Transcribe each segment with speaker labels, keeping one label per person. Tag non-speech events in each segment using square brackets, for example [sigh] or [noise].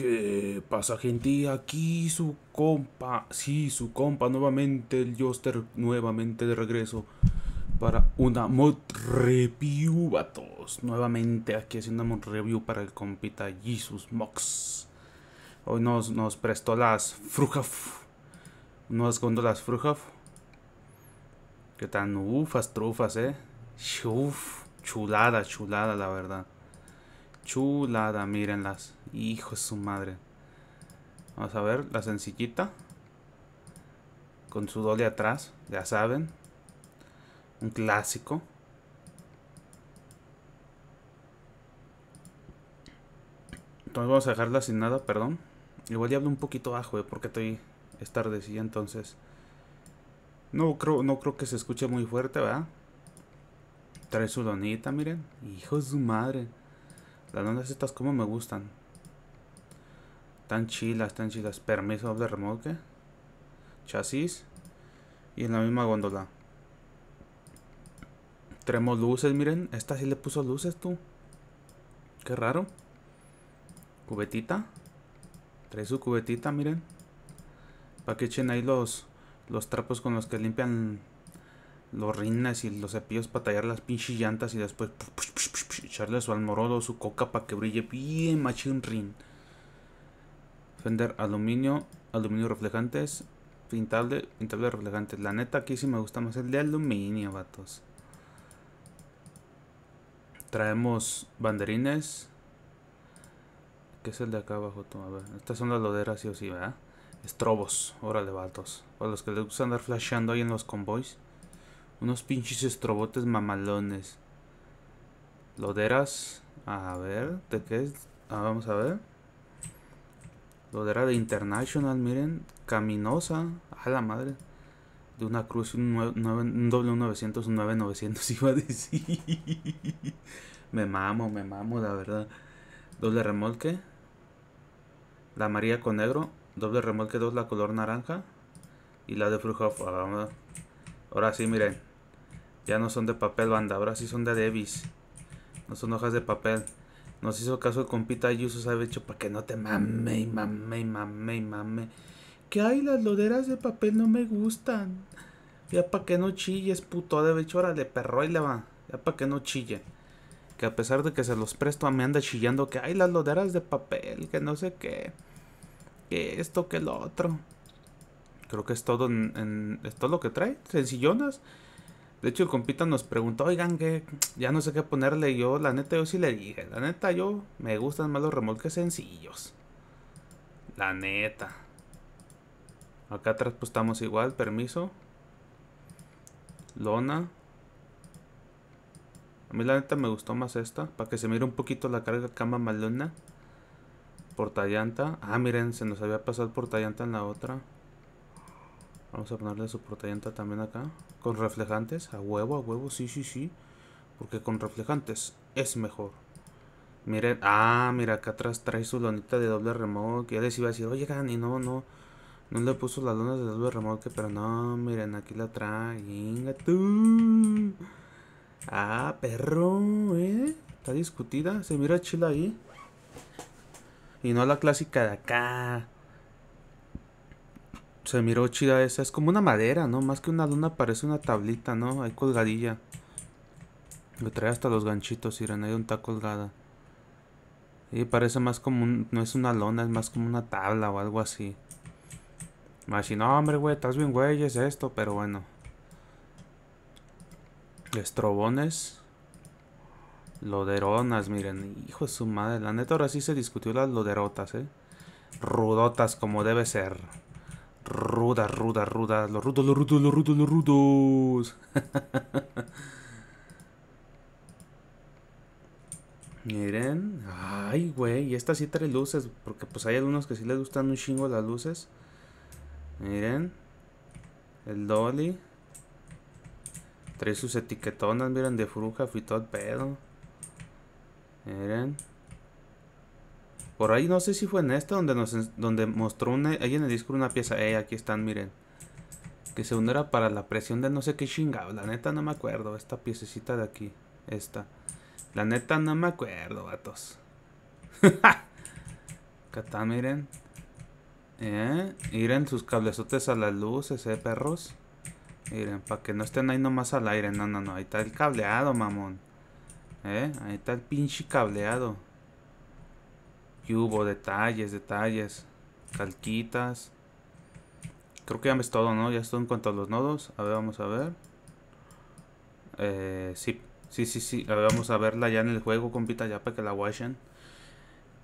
Speaker 1: ¿Qué pasa gente? Aquí su compa, sí, su compa nuevamente, el Joster nuevamente de regreso para una mod review, vatos. Nuevamente aquí haciendo mod review para el compita Jesus Mox. Hoy nos, nos prestó las nos contó las Frujaf. Que tan ufas, trufas, eh. Uf, chulada, chulada la verdad. Chulada, mírenlas. Hijo de su madre. Vamos a ver, la sencillita. Con su doble atrás, ya saben. Un clásico. Entonces vamos a dejarla sin nada, perdón. Igual ya hablo un poquito bajo, eh, porque estoy... Es entonces... No creo, no creo que se escuche muy fuerte, ¿verdad? Trae su donita, miren. Hijo de su madre. Las ondas estas como me gustan. Tan chilas, tan chilas. Permiso de remolque. Chasis. Y en la misma góndola. Tenemos luces, miren. Esta sí le puso luces, tú. Qué raro. Cubetita. Trae su cubetita, miren. Para que echen ahí los, los trapos con los que limpian los rines y los cepillos para tallar las pinches llantas y después echarle su su o su coca para que brille bien Machine rin. Fender aluminio, aluminio reflejantes, pintable, pintable reflejantes. La neta aquí sí me gusta más el de aluminio, vatos. Traemos banderines. ¿Qué es el de acá abajo, a ver. Estas son las loderas sí o sí, ¿verdad? Estrobos, órale, vatos. Para los que les gusta andar flasheando ahí en los convoys. Unos pinches estrobotes mamalones. Loderas. A ver, ¿de qué es? Ah, vamos a ver. Lodera de International, miren. Caminosa. A la madre. De una cruz, un, un W900, un [laughs] iba a decir. me mamo, me mamo, la verdad. Doble remolque. La María con negro. Doble remolque 2, la color naranja. Y la de Fruhoff. Ah, ahora sí, miren. Ya no son de papel banda, ahora sí son de Davis no son hojas de papel. Nos hizo caso el compita usos sabe hecho para que no te mame y mame y mame y mame. Que hay las loderas de papel no me gustan. Ya para que no chilles, puto. De hecho, órale, perro, ahí le va. Ya para que no chille. Que a pesar de que se los presto, a me anda chillando que hay las loderas de papel, que no sé qué. Que esto, que lo otro. Creo que es todo en, es todo lo que trae. Sencillonas. De hecho, el compita nos preguntó, oigan, que ya no sé qué ponerle. yo, la neta, yo sí le dije, la neta, yo me gustan más los remolques sencillos. La neta. Acá atrás pues estamos igual, permiso. Lona. A mí la neta me gustó más esta, para que se mire un poquito la carga cama malona. Portallanta. Ah, miren, se nos había pasado el portallanta en la otra. Vamos a ponerle su proteinta también acá. Con reflejantes, a huevo, a huevo, sí, sí, sí. Porque con reflejantes es mejor. Miren, ah, mira, acá atrás trae su lonita de doble remolque. Ya les iba a decir, oye, Gani, no, no. No le puso las lonas de doble remolque, pero no, miren, aquí la trae. tú. Ah, perro, ¿eh? Está discutida, se mira chila ahí. Y no la clásica de acá. Se miró chida esa. Es como una madera, ¿no? Más que una duna parece una tablita, ¿no? Hay colgadilla. me trae hasta los ganchitos, Irene. Ahí está colgada. Y parece más como un, No es una lona, es más como una tabla o algo así. Más no, hombre, güey, estás bien, güey, es esto, pero bueno. Estrobones. Loderonas, miren. Hijo de su madre. La neta ahora sí se discutió las loderotas, eh. Rudotas como debe ser. Ruda, ruda, ruda, Los rudos, los rudos, los rudos, los rudos. [laughs] Miren. Ay, güey. Y esta sí trae luces. Porque pues hay algunos que sí les gustan un chingo las luces. Miren. El Dolly. Trae sus etiquetonas, miren, de fruja fui todo el pedo. Miren. Por ahí, no sé si fue en esta donde donde mostró una, ahí en el disco una pieza. Eh, aquí están, miren. Que se era para la presión de no sé qué chingado. La neta no me acuerdo. Esta piececita de aquí. Esta. La neta no me acuerdo, vatos. [laughs] Acá miren. Eh, miren sus cablezotes a las luces, eh, perros. Miren, para que no estén ahí nomás al aire. No, no, no. Ahí está el cableado, mamón. Eh, ahí está el pinche cableado hubo? Detalles, detalles. Calquitas. Creo que ya ves todo, ¿no? Ya estoy en cuanto a los nodos. A ver, vamos a ver. Eh, sí, sí, sí, sí. A ver, vamos a verla ya en el juego, compita, ya para que la washen.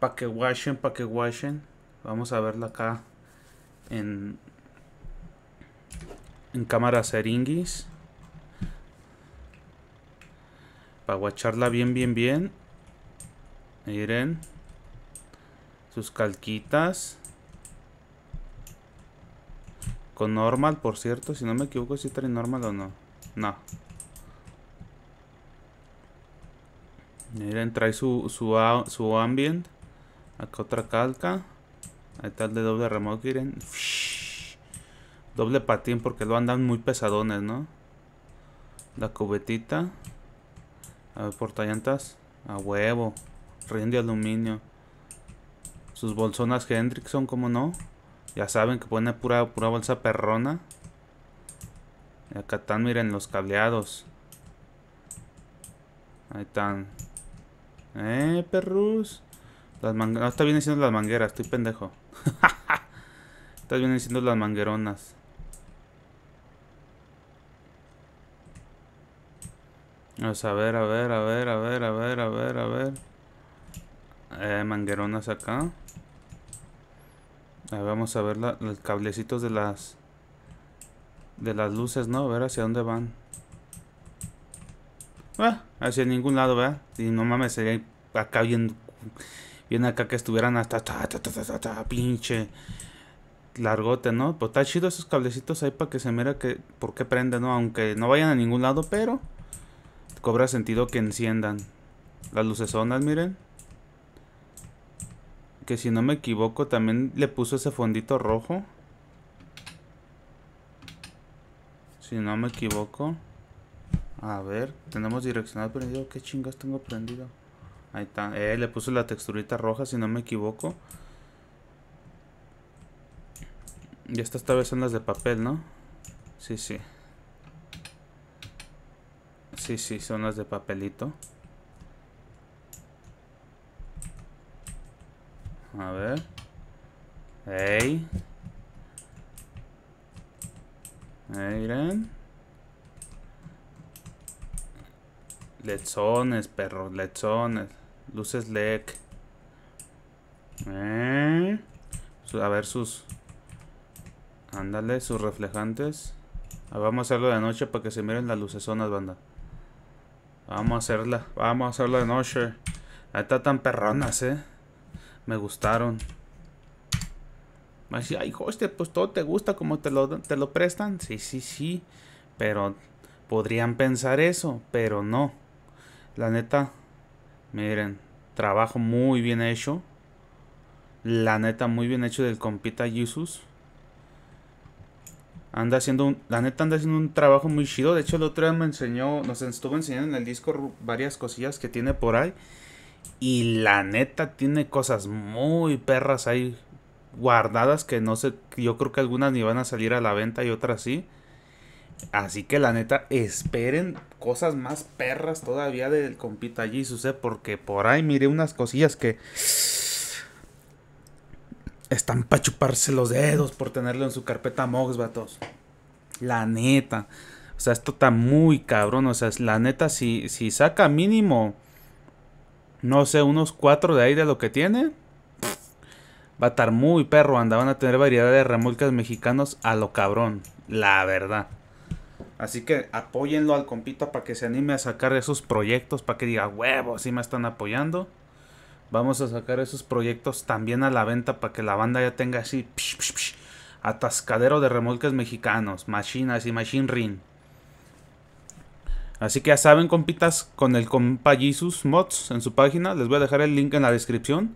Speaker 1: Para que washen, para que washen. Vamos a verla acá en, en cámara seringuis. Para guacharla bien, bien, bien. Miren. Sus calquitas. Con normal, por cierto. Si no me equivoco, si trae normal o no. No. Miren, trae su, su, su ambient. Acá otra calca. Ahí tal de doble remoque miren. Doble patín porque lo andan muy pesadones, ¿no? La cubetita. A ver, portallantas. A huevo. Rinde aluminio. Sus bolsonas Hendrickson, como no. Ya saben que pone pura, pura bolsa perrona. Y acá están, miren, los cableados. Ahí están. Eh, perrus. Las No, está bien las mangueras, estoy pendejo. [laughs] Estás bien diciendo las mangueronas. Vamos pues a ver, a ver, a ver, a ver, a ver, a ver, a ver. Eh, mangueronas acá vamos a ver los cablecitos de las de las luces, ¿no? A ver hacia dónde van. Ah, hacia ningún lado, ¿verdad? Y no mames, sería acá bien, bien acá que estuvieran hasta pinche largote, ¿no? Pues está chido esos cablecitos ahí para que se mire que por qué prende, ¿no? Aunque no vayan a ningún lado, pero cobra sentido que enciendan las luces zonas, miren. Que si no me equivoco también le puso ese fondito rojo. Si no me equivoco. A ver, tenemos direccional prendido. ¿Qué chingas tengo prendido? Ahí está. Eh, le puso la texturita roja, si no me equivoco. Y estas tal vez son las de papel, ¿no? Sí, sí. Sí, sí, son las de papelito. A ver. Ey. Miren. Letzones, perro. Letzones. Luces LED. Eh. A ver sus... Ándale, sus reflejantes. Ah, vamos a hacerlo de noche para que se miren las luces zonas, banda. Vamos a hacerla. Vamos a hacerla de noche. Ahí está tan perronas, eh. Me gustaron. Me decía, ay, hostia este, pues todo te gusta como te lo, te lo prestan. Sí, sí, sí. Pero podrían pensar eso, pero no. La neta, miren, trabajo muy bien hecho. La neta, muy bien hecho del compita jesus Anda haciendo un, la neta anda haciendo un trabajo muy chido. De hecho, el otro día me enseñó, nos estuvo enseñando en el disco varias cosillas que tiene por ahí. Y la neta tiene cosas muy perras ahí guardadas que no sé, yo creo que algunas ni van a salir a la venta y otras sí. Así que la neta, esperen cosas más perras todavía del compita allí sucede ¿eh? porque por ahí miré unas cosillas que están para chuparse los dedos por tenerlo en su carpeta Mox, vatos. La neta. O sea, esto está muy cabrón. O sea, la neta, si, si saca mínimo no sé, unos cuatro de ahí de lo que tiene. va a estar muy perro, anda. Van a tener variedad de remolques mexicanos a lo cabrón. La verdad. Así que apóyenlo al compito para que se anime a sacar esos proyectos. Para que diga, huevo, así me están apoyando. Vamos a sacar esos proyectos también a la venta para que la banda ya tenga así. atascadero de remolques mexicanos. Machinas y machine ring. Así que ya saben, compitas, con el compa Mods en su página. Les voy a dejar el link en la descripción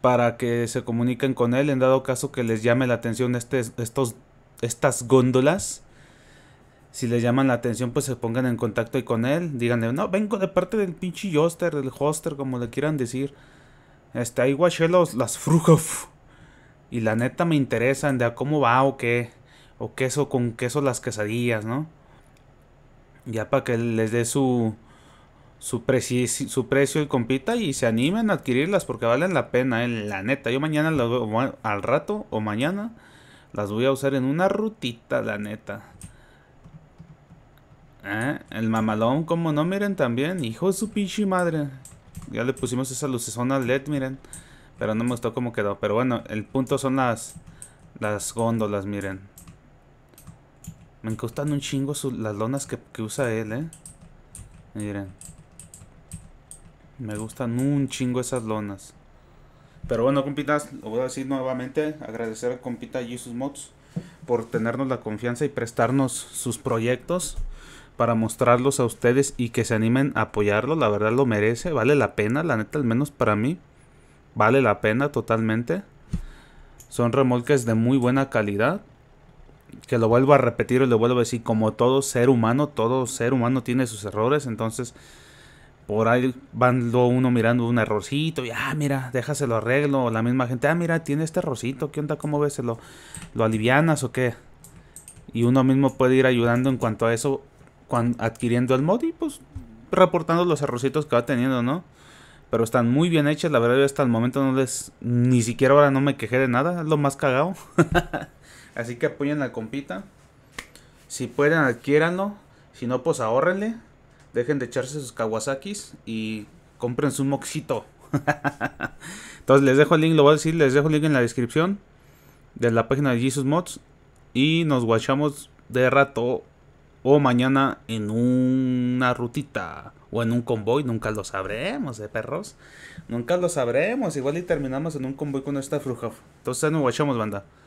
Speaker 1: para que se comuniquen con él en dado caso que les llame la atención este, estos, estas góndolas. Si les llaman la atención, pues se pongan en contacto ahí con él. Díganle, no, vengo de parte del pinche Yoster, del hoster, como le quieran decir. Este, ahí guaché los, las frujos Y la neta me interesan de a cómo va o qué. O queso con queso las quesadillas, ¿no? Ya para que les dé su, su, su precio y compita y se animen a adquirirlas porque valen la pena, eh, la neta. Yo mañana las al rato o mañana las voy a usar en una rutita, la neta. Eh, el mamalón, como no, miren también. Hijo de su pinche madre. Ya le pusimos esa lucesona LED, miren. Pero no me gustó cómo quedó. Pero bueno, el punto son las, las góndolas, miren. Me gustan un chingo las lonas que, usa él, eh. Miren. Me gustan un chingo esas lonas. Pero bueno, compitas, lo voy a decir nuevamente. Agradecer a compita sus Mods por tenernos la confianza y prestarnos sus proyectos para mostrarlos a ustedes y que se animen a apoyarlo. La verdad lo merece, vale la pena, la neta, al menos para mí. Vale la pena totalmente. Son remolques de muy buena calidad que lo vuelvo a repetir y lo vuelvo a decir, como todo ser humano, todo ser humano tiene sus errores, entonces por ahí van uno mirando un errorcito y, ah, mira, déjaselo arreglo, la misma gente, ah, mira, tiene este errorcito, ¿qué onda? ¿Cómo ves? ¿Lo, alivianas o qué? Y uno mismo puede ir ayudando en cuanto a eso, adquiriendo el mod y pues reportando los errorcitos que va teniendo, ¿no? Pero están muy bien hechas, la verdad, hasta el momento no les, ni siquiera ahora no me quejé de nada, es lo más cagado. [laughs] Así que apoyen la compita. Si pueden, adquiéranlo. Si no, pues ahorrenle. Dejen de echarse sus Kawasakis y compren un moxito. [laughs] Entonces les dejo el link, lo voy a decir, les dejo el link en la descripción de la página de Jesus Mods. Y nos guachamos de rato o mañana en una rutita o en un convoy. Nunca lo sabremos, ¿eh, perros? Nunca lo sabremos. Igual y terminamos en un convoy con esta fruja. Entonces nos guachamos, banda.